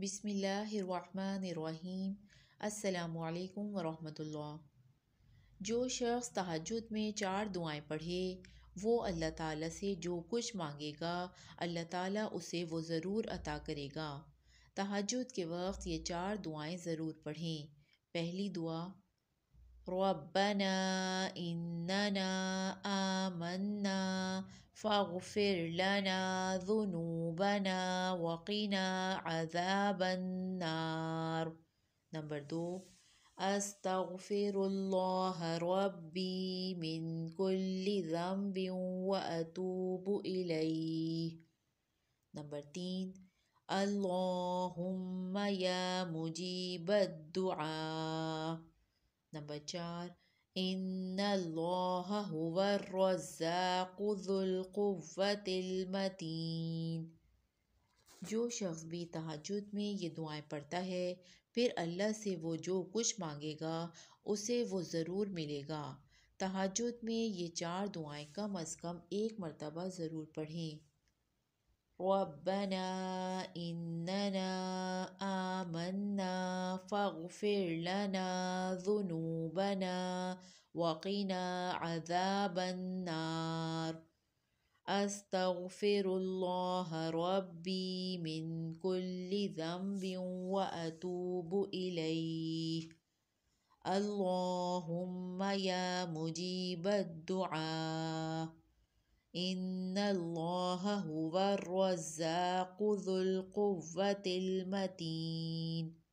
بسم اللہ الرحمن الرحیم السلام علیکم ورحمۃ اللہ جو شخص تحجد میں چار دعائیں پڑھے وہ اللہ تعالیٰ سے جو کچھ مانگے گا اللہ تعالیٰ اسے وہ ضرور عطا کرے گا تحجد کے وقت یہ چار دعائیں ضرور پڑھیں پہلی دعا ربنا اننا فاغفر لنا ذنوبنا وقنا عذاب النار نمبر 2 أستغفر الله ربي من كل ذنب وأتوب إليه نمبر 10 اللهم يا مجيب الدعاء نمبر 4 المتین جو شخص بھی تحجد میں یہ دعائیں پڑھتا ہے پھر اللہ سے وہ جو کچھ مانگے گا اسے وہ ضرور ملے گا تحجد میں یہ چار دعائیں کم از کم ایک مرتبہ ضرور پڑھیں ربنا اننا آمنا فاغفر لنا ذنوبنا وقنا عذاب النار أستغفر الله ربي من كل ذنب وأتوب إليه اللهم يا مجيب الدعاء إن الله هو الرزاق ذو القوة المتين